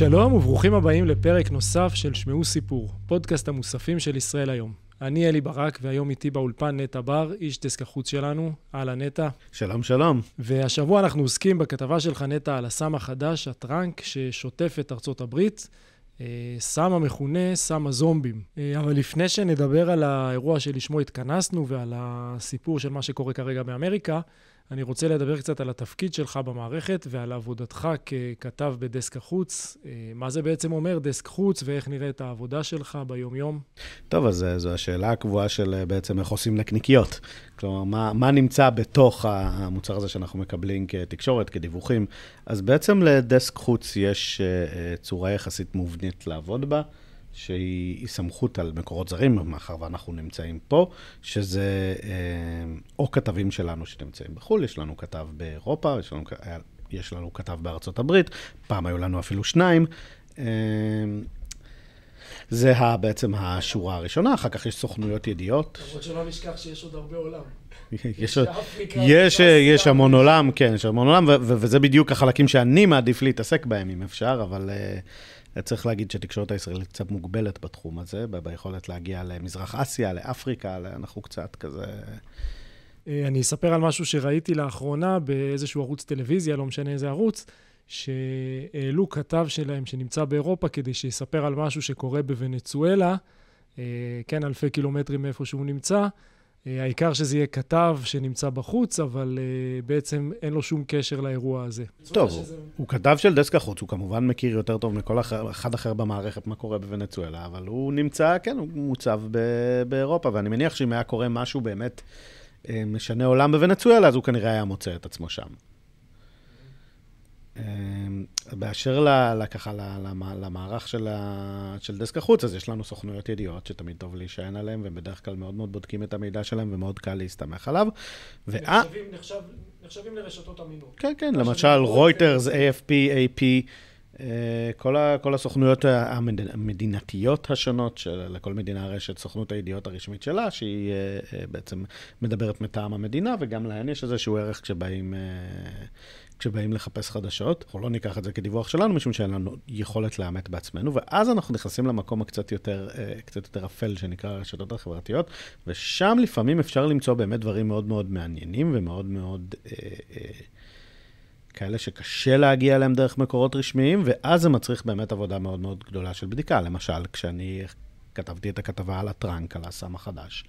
שלום וברוכים הבאים לפרק נוסף של שמעו סיפור, פודקאסט המוספים של ישראל היום. אני אלי ברק, והיום איתי באולפן נטע בר, איש דסק החוץ שלנו. אהלן נטע. שלום, שלום. והשבוע אנחנו עוסקים בכתבה שלך, נטע, על הסם החדש, הטראנק, ששוטף את ארצות הברית. אה, סם המכונה סם הזומבים. אה, אבל לפני שנדבר על האירוע שלשמו התכנסנו ועל הסיפור של מה שקורה כרגע באמריקה, אני רוצה לדבר קצת על התפקיד שלך במערכת ועל עבודתך ככתב בדסק החוץ. אה, מה זה בעצם אומר דסק חוץ ואיך נראית העבודה שלך ביום-יום? טוב, אז אה, זו השאלה הקבועה של אה, בעצם איך עושים נקניקיות. כלומר, מה, מה נמצא בתוך המוצר הזה שאנחנו מקבלים כתקשורת, כדיווחים? אז בעצם לדסק חוץ יש צורה יחסית מובנית לעבוד בה. שהיא סמכות על מקורות זרים, מאחר ואנחנו נמצאים פה, שזה אה, או כתבים שלנו שנמצאים בחו"ל, יש לנו כתב באירופה, יש לנו, אה, יש לנו כתב בארצות הברית, פעם היו לנו אפילו שניים. אה, זה בעצם השורה הראשונה, אחר כך יש סוכנויות ידיעות. למרות שלא נשכח שיש עוד הרבה עולם. יש, יש, יש המון עולם, כן, יש המון עולם, וזה בדיוק החלקים שאני מעדיף להתעסק בהם, אם אפשר, אבל... Uh, צריך להגיד שהתקשורת הישראלית קצת מוגבלת בתחום הזה, ביכולת להגיע למזרח אסיה, לאפריקה, אנחנו קצת כזה... אה, אני אספר על משהו שראיתי לאחרונה באיזשהו ערוץ טלוויזיה, לא משנה איזה ערוץ, שהעלו כתב שלהם שנמצא באירופה כדי שיספר על משהו שקורה בוונצואלה, אה, כן, אלפי קילומטרים מאיפה שהוא נמצא. אה, העיקר שזה יהיה כתב שנמצא בחוץ, אבל uh, בעצם אין לו שום קשר לאירוע הזה. טוב, שזה... הוא כתב של דסק החוץ, הוא כמובן מכיר יותר טוב מכל אחר, אחד אחר במערכת מה קורה בוונצואלה, אבל הוא נמצא, כן, הוא מוצב ב- באירופה, ואני מניח שאם היה קורה משהו באמת אה, משנה עולם בוונצואלה, אז הוא כנראה היה מוצא את עצמו שם. אמ, באשר ל, לככה, למערך של, ה, של דסק החוץ, אז יש לנו סוכנויות ידיעות שתמיד טוב להישען עליהן, ובדרך כלל מאוד מאוד בודקים את המידע שלהם ומאוד קל להסתמך עליו. וה... נחשבים, נחשב, נחשבים לרשתות אמינות. כן, כן, למשל רויטרס, AFP, AP, כל, ה, כל הסוכנויות המדינתיות השונות, של, לכל מדינה רשת סוכנות הידיעות הרשמית שלה, שהיא אה, אה, בעצם מדברת מטעם המדינה, וגם להן יש איזשהו ערך כשבאים, אה, כשבאים לחפש חדשות. אנחנו לא ניקח את זה כדיווח שלנו, משום שאין לנו יכולת לאמת בעצמנו, ואז אנחנו נכנסים למקום הקצת יותר, אה, קצת יותר אפל, שנקרא הרשתות החברתיות, ושם לפעמים אפשר למצוא באמת דברים מאוד מאוד מעניינים ומאוד מאוד... אה, אה, כאלה שקשה להגיע אליהם דרך מקורות רשמיים, ואז זה מצריך באמת עבודה מאוד מאוד גדולה של בדיקה. למשל, כשאני כתבתי את הכתבה על הטראנק, על הסם החדש.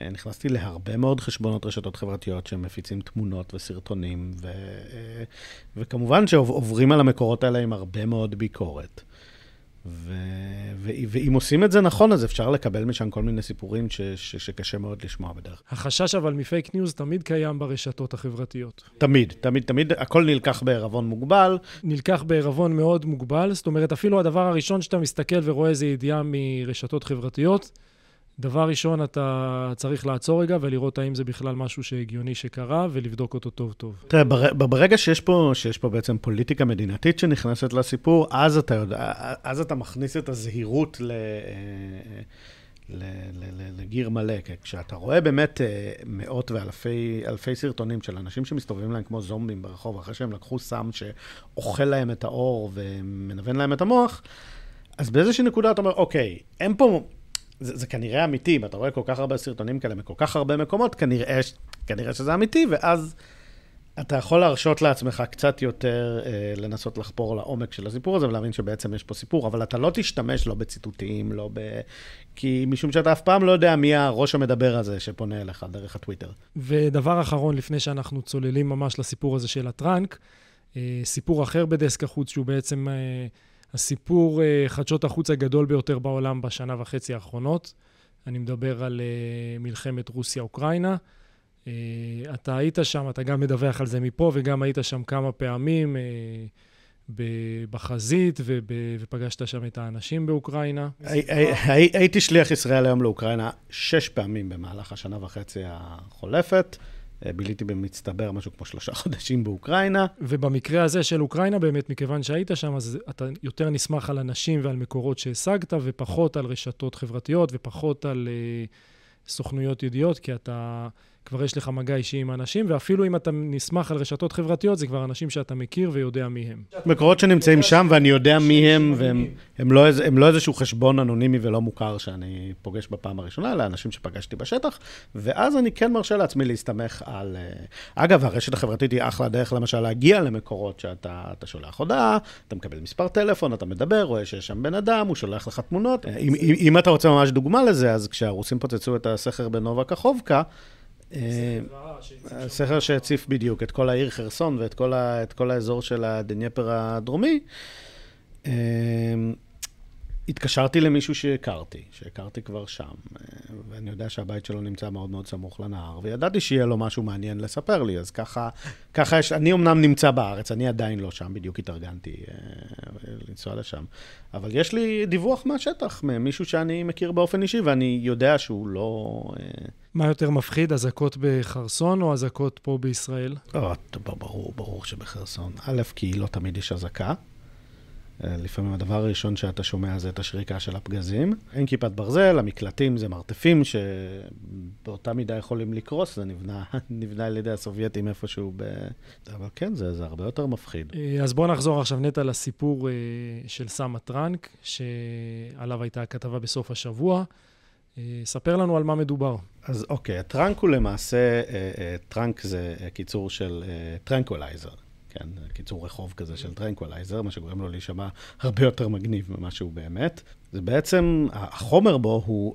אה, נכנסתי להרבה מאוד חשבונות רשתות חברתיות שמפיצים תמונות וסרטונים, ו... אה, וכמובן שעוברים על המקורות האלה עם הרבה מאוד ביקורת. ו... ו... ואם עושים את זה נכון, אז אפשר לקבל משם כל מיני סיפורים ש... ש... שקשה מאוד לשמוע בדרך. החשש אבל מפייק ניוז תמיד קיים ברשתות החברתיות. תמיד, תמיד, תמיד, הכל נלקח בעירבון מוגבל. נלקח בעירבון מאוד מוגבל, זאת אומרת, אפילו הדבר הראשון שאתה מסתכל ורואה איזה ידיעה מרשתות חברתיות. דבר ראשון, אתה צריך לעצור רגע ולראות האם זה בכלל משהו שהגיוני שקרה, ולבדוק אותו טוב-טוב. תראה, בר, ברגע שיש פה, שיש פה בעצם פוליטיקה מדינתית שנכנסת לסיפור, אז אתה, יודע, אז אתה מכניס את הזהירות ל... אה, אה, לגיר מלא, כי כן, כשאתה רואה באמת אה, מאות ואלפי סרטונים של אנשים שמסתובבים להם כמו זומבים ברחוב, אחרי שהם לקחו סם שאוכל להם את האור ומנוון להם את המוח, אז באיזושהי נקודה אתה אומר, אוקיי, אין פה זה, זה כנראה אמיתי, אם אתה רואה כל כך הרבה סרטונים כאלה מכל כך הרבה מקומות, כנראה, כנראה שזה אמיתי, ואז אתה יכול להרשות לעצמך קצת יותר אה, לנסות לחפור לעומק של הסיפור הזה ולהבין שבעצם יש פה סיפור, אבל אתה לא תשתמש לא בציטוטים, לא ב... כי משום שאתה אף פעם לא יודע מי הראש המדבר הזה שפונה אליך דרך הטוויטר. ודבר אחרון, לפני שאנחנו צוללים ממש לסיפור הזה של הטראנק, אה, סיפור אחר בדסק החוץ שהוא בעצם... אה, הסיפור אה, חדשות החוץ הגדול ביותר בעולם בשנה וחצי האחרונות. אני מדבר על אה, מלחמת רוסיה-אוקראינה. אה, אתה היית שם, אתה גם מדווח על זה מפה, וגם היית שם כמה פעמים בחזית, ופגשת שם את האנשים באוקראינה. הייתי שליח ישראל היום לאוקראינה שש פעמים במהלך השנה וחצי החולפת. אה, ביליתי במצטבר משהו כמו שלושה חודשים באוקראינה. ובמקרה הזה של אוקראינה, באמת, מכיוון שהיית שם, אז אתה יותר נסמך על אנשים ועל מקורות שהשגת, ופחות על רשתות חברתיות, ופחות על uh, סוכנויות ידיעות, כי אתה... כבר יש לך מגע אישי עם אנשים, ואפילו אם אתה נסמך על רשתות חברתיות, זה כבר אנשים שאתה מכיר ויודע מי הם. מקורות שנמצאים שם ואני יודע מי הם, והם לא, הם לא איזשהו חשבון אנונימי ולא מוכר שאני פוגש בפעם הראשונה, אלא אנשים שפגשתי בשטח, ואז אני כן מרשה לעצמי להסתמך על... אה, אגב, הרשת החברתית היא אחלה דרך למשל להגיע למקורות שאתה שולח הודעה, אתה מקבל מספר טלפון, אתה מדבר, רואה שיש שם בן אדם, הוא שולח לך תמונות. אם, אם, אם אתה רוצה ממש דוגמה לזה, אז כשהרוסים פוצצו את הסכר בנובה קחובקה, אה, סכר שהציף בדיוק את כל העיר חרסון ואת כל, ה, כל האזור של הדניפר הדרומי. אה, התקשרתי למישהו שהכרתי, שהכרתי כבר שם, אה, ואני יודע שהבית שלו נמצא מאוד מאוד סמוך לנהר, וידעתי שיהיה לו משהו מעניין לספר לי, אז ככה, ככה יש, אני אמנם נמצא בארץ, אני עדיין לא שם, בדיוק התארגנתי לנסוע לשם, אבל יש לי דיווח מהשטח, ממישהו שאני מכיר באופן אישי, ואני יודע שהוא לא... אה, מה יותר מפחיד, אזעקות בחרסון או אזעקות פה בישראל? לא, ברור, ברור שבחרסון. א', כי לא תמיד יש אזעקה. אה, לפעמים הדבר הראשון שאתה שומע זה את השריקה של הפגזים. אין כיפת ברזל, המקלטים זה מרתפים שבאותה מידה יכולים לקרוס, זה נבנה, נבנה על ידי הסובייטים איפשהו ב... אבל כן, זה, זה הרבה יותר מפחיד. אה, אז בואו נחזור עכשיו נטע לסיפור אה, של סאמה טראנק, שעליו הייתה הכתבה בסוף השבוע. אה, ספר לנו על מה מדובר. אז אוקיי, הטרנק הוא למעשה, אה, אה, טרנק זה קיצור של טרנקולייזר, כן? קיצור רחוב כזה של טרנקולייזר, מה שגורם לו להישמע הרבה יותר מגניב ממה שהוא באמת. זה בעצם, החומר בו הוא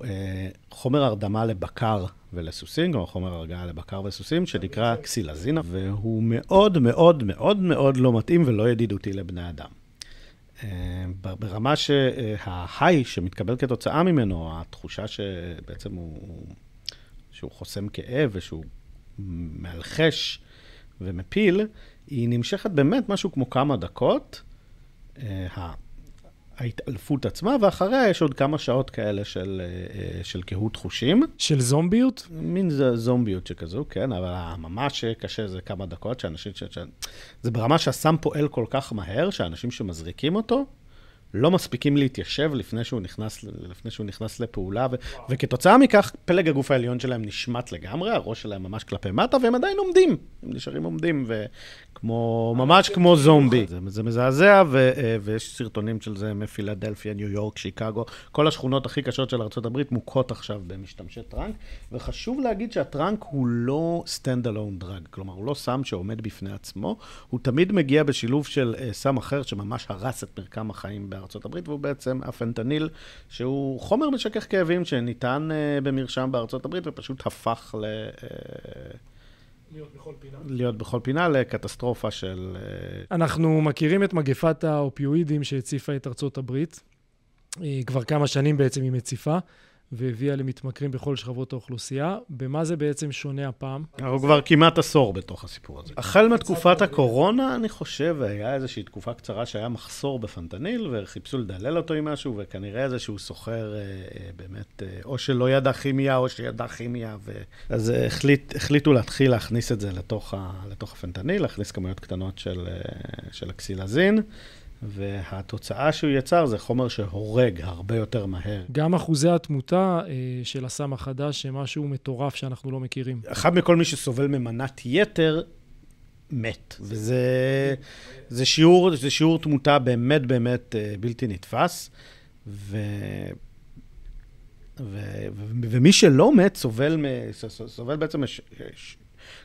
חומר הרדמה לבקר ולסוסים, או חומר הרגעה לבקר וסוסים, שנקרא קסילזינה, והוא מאוד מאוד מאוד מאוד לא מתאים ולא ידידותי לבני אדם. אה, ברמה שההיי שמתקבל כתוצאה ממנו, התחושה שבעצם הוא, שהוא חוסם כאב ושהוא מאלחש ומפיל, היא נמשכת באמת משהו כמו כמה דקות. אה, ההתעלפות עצמה, ואחריה יש עוד כמה שעות כאלה של, אה, אה, של קהות חושים. של זומביות? מין זומביות שכזו, כן, אבל ממש קשה זה כמה דקות, שאנשים... ש... ש... זה ברמה שהסם פועל כל כך מהר, שאנשים שמזריקים אותו, לא מספיקים להתיישב לפני שהוא נכנס, לפני שהוא נכנס לפעולה, ו- וכתוצאה מכך פלג הגוף העליון שלהם נשמט לגמרי, הראש שלהם ממש כלפי מטה, והם עדיין עומדים, הם נשארים עומדים, וכמו, ממש כמו זומבי. זה, זה מזעזע, ו- אה, ויש סרטונים של זה מפילדלפיה, ניו יורק, שיקגו, כל השכונות הכי קשות של ארה"ב מוכות עכשיו במשתמשי טראנק, וחשוב להגיד שהטראנק הוא לא stand alone drug, כלומר הוא לא סם שעומד בפני עצמו, הוא תמיד מגיע בשילוב של אה, סם אחר שממש הרס את מרקם החיים. בארה"ב, והוא בעצם הפנטניל, שהוא חומר משכך כאבים שניתן אה, במרשם בארה"ב ופשוט הפך ל... אה, להיות בכל פינה. להיות בכל פינה לקטסטרופה של... אה, אנחנו מכירים את מגפת האופיואידים שהציפה את ארצות הברית. כבר כמה שנים בעצם היא מציפה. והביאה למתמכרים בכל שכבות האוכלוסייה. במה זה בעצם שונה הפעם? אנחנו כבר כמעט עשור בתוך הסיפור הזה. החל מתקופת הקורונה, אני חושב, היה איזושהי תקופה קצרה שהיה מחסור בפנטניל, וחיפשו לדלל אותו עם משהו, וכנראה איזשהו סוחר אה, אה, באמת, אה, או שלא ידע כימיה, או שידע כימיה, ו... אז החליט, החליטו להתחיל להכניס את זה לתוך, ה... לתוך הפנטניל, להכניס כמויות קטנות של, של הקסילזין. והתוצאה שהוא יצר זה חומר שהורג הרבה יותר מהר. גם אחוזי התמותה אה, של הסם החדש, שמשהו מטורף שאנחנו לא מכירים. אחד מכל מי שסובל ממנת יתר, מת. וזה זה שיעור, זה שיעור תמותה באמת באמת אה, בלתי נתפס. ו... ו, ו, ומי שלא מת סובל, מ... סובל בעצם מש, אה,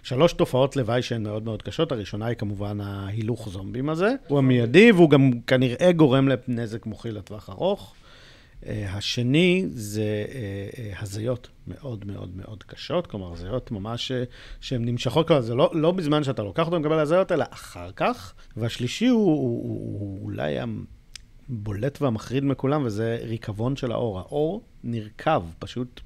שלוש תופעות לוואי שהן מאוד מאוד קשות. הראשונה היא כמובן ההילוך זומבים הזה. הוא המיידי, והוא גם כנראה גורם לנזק מוחי לטווח ארוך. אה, השני זה אה, אה, הזיות מאוד מאוד מאוד קשות, כלומר הזיות ממש שהן נמשכות, כלומר זה לא, לא בזמן שאתה לוקח אותו ומקבל הזיות, אלא אחר כך. והשלישי הוא, הוא, הוא, הוא אולי הבולט והמחריד מכולם, וזה ריקבון של האור. האור נרקב, פשוט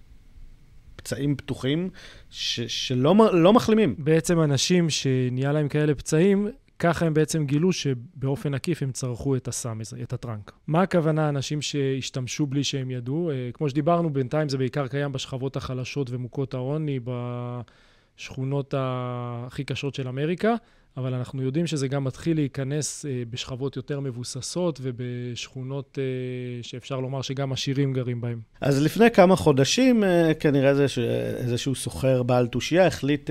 פצעים פתוחים ש, שלא לא מחלימים. בעצם אנשים שנהיה להם כאלה פצעים, ככה הם בעצם גילו שבאופן עקיף הם צרכו את הסם הזה, את הטראנק. מה הכוונה אנשים שהשתמשו בלי שהם ידעו? אה, כמו שדיברנו, בינתיים זה בעיקר קיים בשכבות החלשות ומוכות העוני, בשכונות הכי קשות של אמריקה, אבל אנחנו יודעים שזה גם מתחיל להיכנס אה, בשכבות יותר מבוססות ובשכונות אה, שאפשר לומר שגם עשירים גרים בהם. אז לפני כמה חודשים, אה, כנראה זה איזשהו סוחר בעל תושייה החליט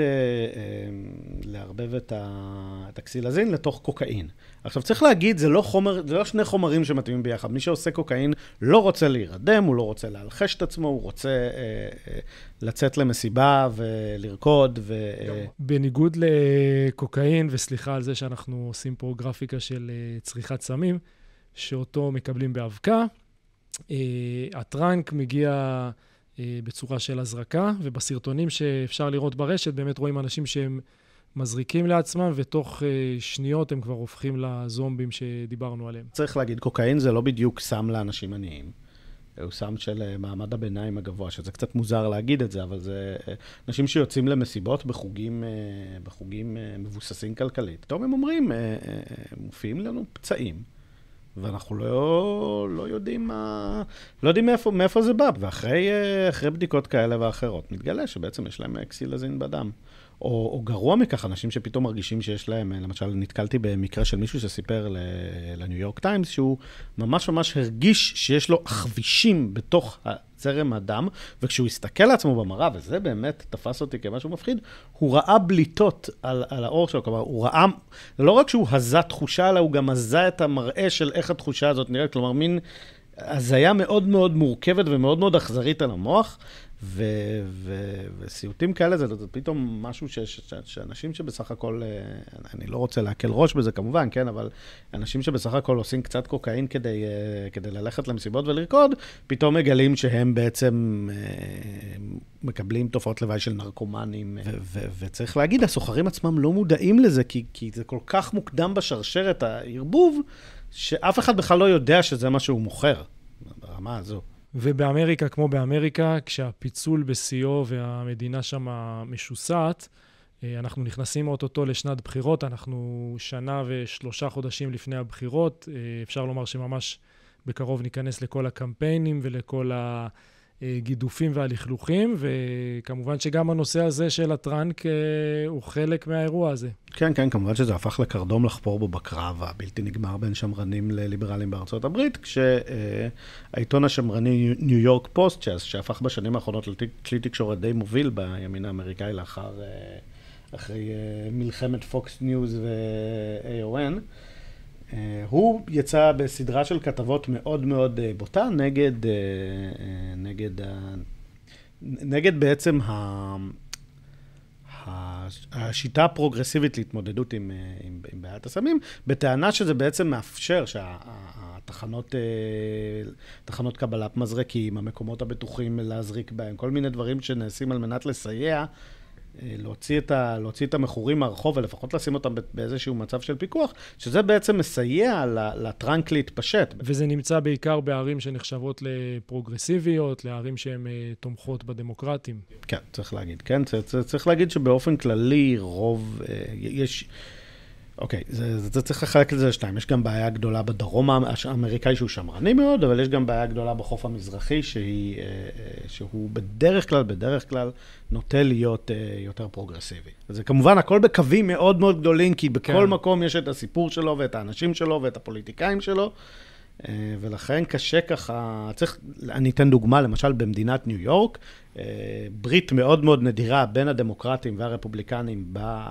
לערבב את הטקסילזין לתוך קוקאין. עכשיו, צריך להגיד, זה לא, חומר, זה לא שני חומרים שמתאימים ביחד. מי שעושה קוקאין לא רוצה להירדם, הוא לא רוצה להלחש את עצמו, הוא רוצה אה, אה, לצאת למסיבה ולרקוד. ו... בניגוד לקוקאין, ו... וסליחה על זה שאנחנו עושים פה גרפיקה של אה, צריכת סמים, שאותו מקבלים באבקה. אה, הטרנק מגיע אה, בצורה של הזרקה, ובסרטונים שאפשר לראות ברשת באמת רואים אנשים שהם מזריקים לעצמם, ותוך שניות הם כבר הופכים לזומבים שדיברנו עליהם. צריך להגיד, קוקאין זה לא בדיוק סם לאנשים עניים. הוא סם של אה, מעמד הביניים הגבוה, שזה קצת מוזר להגיד את זה, אבל זה אה, אנשים שיוצאים למסיבות בחוגים, אה, בחוגים מבוססים כלכלית. פתאום הם אומרים, מופיעים לנו פצעים. ואנחנו לא, לא יודעים, מה, לא יודעים מאיפה, מאיפה זה בא. ואחרי בדיקות כאלה ואחרות, מתגלה שבעצם יש להם אקסילזין בדם. או, או גרוע מכך, אנשים שפתאום מרגישים שיש להם, אה, למשל, נתקלתי במקרה של מישהו שסיפר לניו יורק טיימס, שהוא ממש ממש הרגיש שיש לו חבישים בתוך זרם הדם, וכשהוא הסתכל לעצמו במראה, וזה באמת תפס אותי כמשהו מפחיד, הוא ראה בליטות על, על האור שלו, כלומר, הוא ראה, לא רק שהוא הזה תחושה, אלא הוא גם הזה את המראה של איך התחושה הזאת נראית, כלומר, מין... הזיה מאוד מאוד מורכבת ומאוד מאוד אכזרית על המוח, ו- ו- וסיוטים כאלה זה, זה פתאום משהו ש- ש- ש- שאנשים שבסך הכל, אה, אני לא רוצה להקל ראש בזה כמובן, כן, אבל אנשים שבסך הכל עושים קצת קוקאין כדי, אה, כדי ללכת למסיבות ולרקוד, פתאום מגלים שהם בעצם אה, מקבלים תופעות לוואי של נרקומנים. ו- ו- וצריך להגיד, הסוחרים עצמם לא מודעים לזה, כי, כי זה כל כך מוקדם בשרשרת הערבוב, שאף אחד בכלל לא יודע שזה מה שהוא מוכר, ברמה הזו. ובאמריקה, כמו באמריקה, כשהפיצול בשיאו והמדינה שם משוסעת, אה, אנחנו נכנסים אוטוטו לשנת בחירות, אנחנו שנה ושלושה חודשים לפני הבחירות, אה, אפשר לומר שממש בקרוב ניכנס לכל הקמפיינים ולכל ה... הגידופים אה, והלכלוכים, וכמובן שגם הנושא הזה של הטראנק אה, הוא חלק מהאירוע הזה. כן, כן, כמובן שזה הפך לקרדום לחפור בו בקרב הבלתי נגמר בין שמרנים לליברלים בארצות הברית, כשהעיתון השמרני ניו יורק פוסט, שהפך בשנים האחרונות לכלי תקשורת די מוביל בימין האמריקאי לאחר... אה, אחרי מלחמת פוקס ניוז ו-AON, אה, הוא יצא בסדרה של כתבות מאוד מאוד אה, בוטה נגד, אה, נגד, נגד בעצם ה... השיטה הפרוגרסיבית להתמודדות עם, עם, עם בעיית הסמים, בטענה שזה בעצם מאפשר שהתחנות תחנות קבלת מזרקים, המקומות הבטוחים להזריק בהם, כל מיני דברים שנעשים על מנת לסייע אה, להוציא את, ה, להוציא את המכורים מהרחוב ולפחות לשים אותם באיזשהו מצב של פיקוח, שזה בעצם מסייע לטרנק להתפשט. וזה נמצא בעיקר בערים שנחשבות לפרוגרסיביות, לערים שהן אה, תומכות בדמוקרטים. כן, צריך להגיד, כן, צריך, צריך להגיד שבאופן כללי רוב, אה, יש... אוקיי, זה, זה, זה צריך לחלק את זה לשתיים. יש גם בעיה גדולה בדרום האמריקאי שהוא שמרני מאוד, אבל יש גם בעיה גדולה בחוף המזרחי, שהיא, אה, אה, שהוא בדרך כלל, בדרך כלל, נוטה להיות אה, יותר פרוגרסיבי. זה כמובן הכל בקווים מאוד מאוד גדולים, כי בכל כן. מקום יש את הסיפור שלו ואת האנשים שלו ואת הפוליטיקאים שלו. אה, ולכן קשה ככה, צריך, אני אתן דוגמה, למשל במדינת ניו יורק, אה, ברית מאוד מאוד נדירה בין הדמוקרטים והרפובליקנים אה, ב...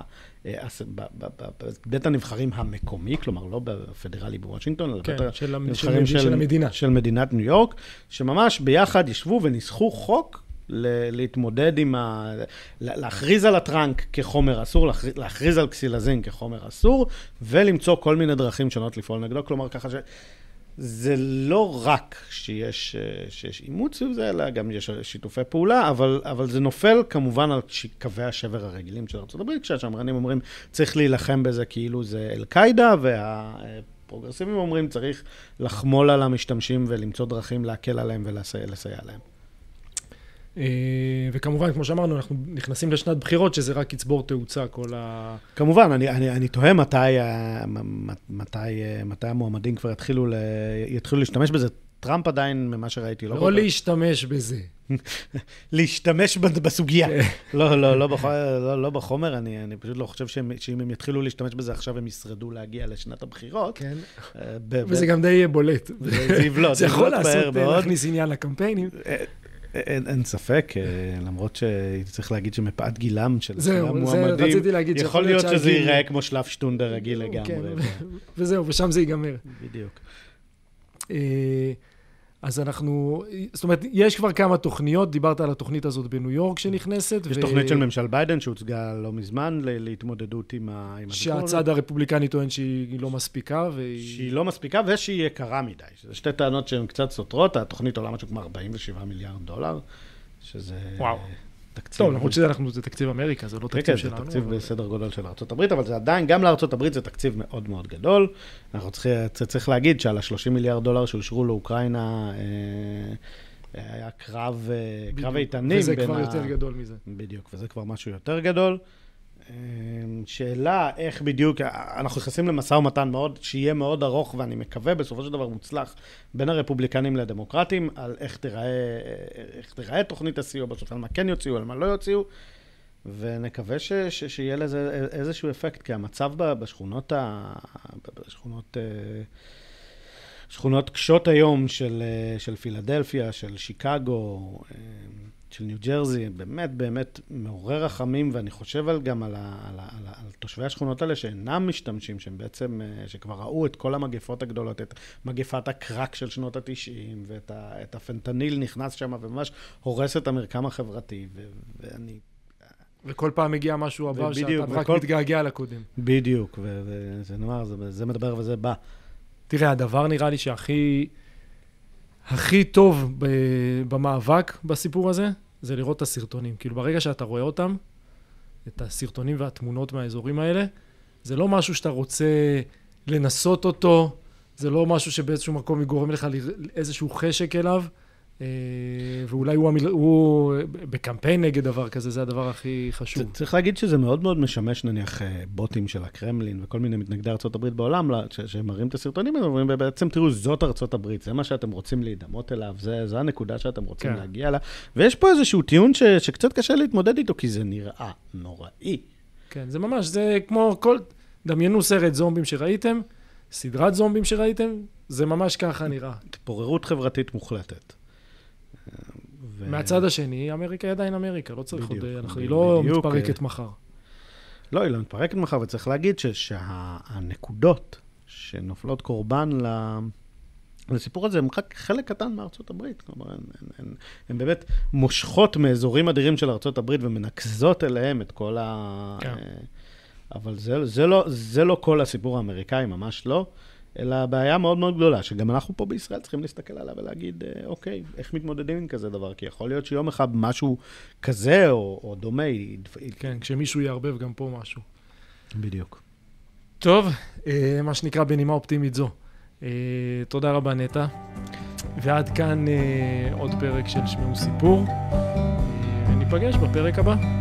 בבית הנבחרים המקומי, כלומר לא בפדרלי בוושינגטון, אלא כן, של הנבחרים של, של המדינה. של מדינת ניו יורק, שממש ביחד ישבו וניסחו חוק להתמודד עם ה... להכריז על הטראנק כחומר אסור, להכריז על קסילזין כחומר אסור, ולמצוא כל מיני דרכים שונות לפעול נגדו, כלומר ככה ש... זה לא רק שיש, אה, שיש אימוץ סביב זה, אלא גם יש שיתופי פעולה, אבל, אבל זה נופל כמובן על קווי השבר הרגילים של ארה"ב, כשהשמרנים אומרים, צריך להילחם בזה כאילו זה אל-קאעידה, והפרוגרסיבים אומרים, צריך לחמול על המשתמשים ולמצוא דרכים להקל עליהם ולסייע להם. אה, וכמובן, כמו שאמרנו, אנחנו נכנסים לשנת בחירות, שזה רק יצבור תאוצה כל ה... כמובן, אני, אני, אני תוהה מתי, אה, מתי, אה, מתי המועמדים כבר יתחילו, ל, יתחילו להשתמש בזה. טראמפ עדיין, ממה שראיתי, לא... לא להשתמש בזה. להשתמש בסוגיה. כן. לא, לא, לא, בחומר, לא, לא בחומר, אני, אני פשוט לא חושב שהם, שאם הם יתחילו להשתמש בזה עכשיו, הם ישרדו להגיע לשנת הבחירות. כן. וזה גם די בולט. זה יבלוט. זה יכול לעשות, להכניס עניין לקמפיינים. אין, אין ספק, אה, למרות שצריך להגיד שמפאת גילם של זהו, המועמדים, זה רציתי להגיד יכול להיות שזה ייראה כמו שלף שטונדר רגיל כן, לגמרי. כן, וזהו, ושם זה ייגמר. בדיוק. אה, אז אנחנו, זאת אומרת, יש כבר כמה תוכניות, דיברת על התוכנית הזאת בניו יורק כן. שנכנסת. יש ו... תוכנית של ממשל ביידן שהוצגה לא מזמן להתמודדות עם ה... שהצד הרפובליקני טוען שהיא לא מספיקה. והיא... שהיא לא מספיקה ושהיא יקרה מדי. זה שתי טענות שהן קצת סותרות, התוכנית עולה משהו כמו 47 מיליארד דולר, שזה... וואו. תקציב... טוב, למרות שזה זה תקציב אמריקה, זה לא כן, תקציב שלנו. כן, זה תקציב בסדר גודל של ארה"ב, אבל זה עדיין, גם לארה"ב זה תקציב מאוד מאוד גדול. אנחנו צריכים, צריך להגיד שעל ה-30 מיליארד דולר שאושרו לאוקראינה, אה, אה, היה קרב אה, איתנים. וזה כבר יותר גדול מזה. בדיוק, וזה כבר משהו יותר גדול. אמ, שאלה איך בדיוק, אנחנו נכנסים למשא ומתן מאוד, שיהיה מאוד ארוך ואני מקווה בסופו של דבר מוצלח בין הרפובליקנים לדמוקרטים על איך תיראה, איך תיראה תוכנית הסיוע בסוף, על מה כן יוציאו, על מה לא יוציאו ונקווה ש, ש, שיהיה לזה איזשהו אפקט כי המצב בשכונות, ה, בשכונות אה, שכונות קשות היום של, אה, של פילדלפיה, של שיקגו אה, של ניו ג'רזי, באמת באמת מעורר רחמים, ואני חושב על, גם על, ה, על, ה, על, ה, על תושבי השכונות האלה שאינם משתמשים, שהם בעצם, אה, שכבר ראו את כל המגפות הגדולות, את מגפת הקרק של שנות התשעים, ואת ה, הפנטניל נכנס שם וממש הורס את המרקם החברתי, ו, ואני... וכל פעם מגיע משהו הבא, שאתה רק וכל... מתגעגע לקודם. בדיוק, וזה נאמר, זה, זה מדבר וזה בא. תראה, הדבר נראה לי שהכי... שאחי... הכי טוב ב- במאבק בסיפור הזה, זה לראות את הסרטונים. כאילו, ברגע שאתה רואה אותם, את הסרטונים והתמונות מהאזורים האלה, זה לא משהו שאתה רוצה לנסות אותו, זה לא משהו שבאיזשהו מקום יגורם לך איזשהו חשק אליו. אה, ואולי הוא, המיל... הוא בקמפיין נגד דבר כזה, זה הדבר הכי חשוב. צריך להגיד שזה מאוד מאוד משמש, נניח, אה, בוטים של הקרמלין וכל מיני מתנגדי ארה"ב בעולם, שמראים את הסרטונים האלה, ואומרים, בעצם, תראו, זאת ארה"ב, זה מה שאתם רוצים להידמות אליו, זה, זה הנקודה שאתם רוצים כן. להגיע אליה. ויש פה איזשהו טיעון ש... שקצת קשה להתמודד איתו, כי זה נראה נוראי. כן, זה ממש, זה כמו כל... דמיינו סרט זומבים שראיתם, סדרת זומבים שראיתם, זה ממש ככה נראה. התפוררות חברתית מוחלטת. ו... מהצד השני, אמריקה היא עדיין אמריקה, לא צריך בדיוק, עוד... בדיוק, היא לא בדיוק, מתפרקת אה, מחר. לא, היא לא מתפרקת מחר, וצריך להגיד שהנקודות שה, שנופלות קורבן ל... הסיפור הזה, הם רק חלק קטן מארצות הברית. כלומר, הן, הן, הן, הן באמת מושכות מאזורים אדירים של ארצות הברית ומנקזות אליהם את כל ה... כן. אה, אבל זה, זה, לא, זה לא כל הסיפור האמריקאי, ממש לא. אלא בעיה מאוד מאוד גדולה, שגם אנחנו פה בישראל צריכים להסתכל עליה ולהגיד, אה, אוקיי, איך מתמודדים עם כזה דבר? כי יכול להיות שיום אחד משהו כזה או, או דומה... כן, כשמישהו יערבב גם פה משהו. בדיוק. טוב, אה, מה שנקרא בנימה אופטימית זו. אה, תודה רבה נטע, ועד כאן עוד פרק של שמיעו סיפור, ניפגש בפרק הבא.